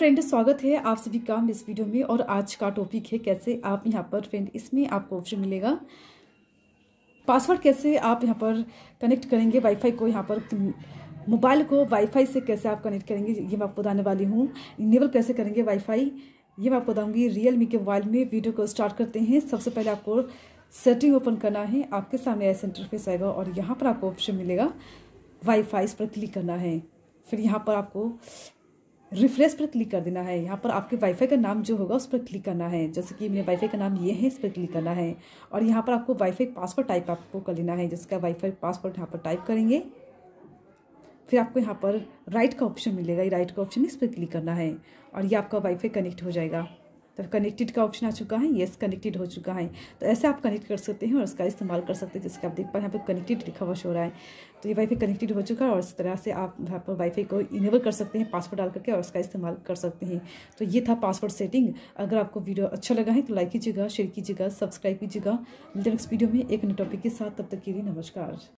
friend स्वागत है आप सभी का इस वीडियो में और आज का टॉपिक है कैसे आप यहाँ पर फ्रेंड इसमें आपको ऑप्शन मिलेगा पासवर्ड कैसे आप यहाँ पर कनेक्ट करेंगे वाईफाई को यहाँ पर मोबाइल को वाईफाई से कैसे आप कनेक्ट करेंगे ये मैं आपको बताने वाली हूँ इनेबल कैसे करेंगे वाईफाई ये मैं आपको बताऊँगी रियल के मोबाइल में वीडियो को स्टार्ट करते हैं सबसे पहले आपको सेटिंग ओपन करना है आपके सामने ऐसे इंटरफेस आएगा और यहाँ पर आपको ऑप्शन मिलेगा वाईफाई इस पर क्लिक करना है फिर यहाँ पर आपको रिफ्रेश पर क्लिक कर देना है यहाँ पर आपके वाईफाई का नाम जो होगा उस पर क्लिक करना है जैसे कि मेरे वाईफाई का नाम ये है इस पर क्लिक करना है और यहाँ पर आपको वाईफाई पासवर्ड टाइप आपको कर लेना है जिसका वाईफाई पासवर्ड यहाँ पर टाइप करेंगे फिर आपको यहाँ पर राइट का ऑप्शन मिलेगा ये राइट का ऑप्शन इस पर क्लिक करना है और ये आपका वाईफाई कनेक्ट हो जाएगा तो कनेक्टेड का ऑप्शन आ चुका है येस कनेक्टेड हो चुका है तो ऐसे आप कनेक्ट कर सकते हैं और उसका इस्तेमाल कर सकते हैं जैसे आप देख पा यहाँ पर कनेक्टेड लिखा हुआ शो रहा है तो ये वाईफाई कनेक्टेड हो चुका है और इस तरह से आप यहाँ पर वाईफाई को इनेबल कर सकते हैं पासवर्ड डाल करके और उसका इस्तेमाल कर सकते हैं तो ये था पासवर्ड सेटिंग अगर आपको वीडियो अच्छा लगा है तो लाइक कीजिएगा शेयर कीजिएगा सब्सक्राइब कीजिएगा नेक्स्ट वीडियो में एक नए टॉपिक के साथ तब तक के लिए नमस्कार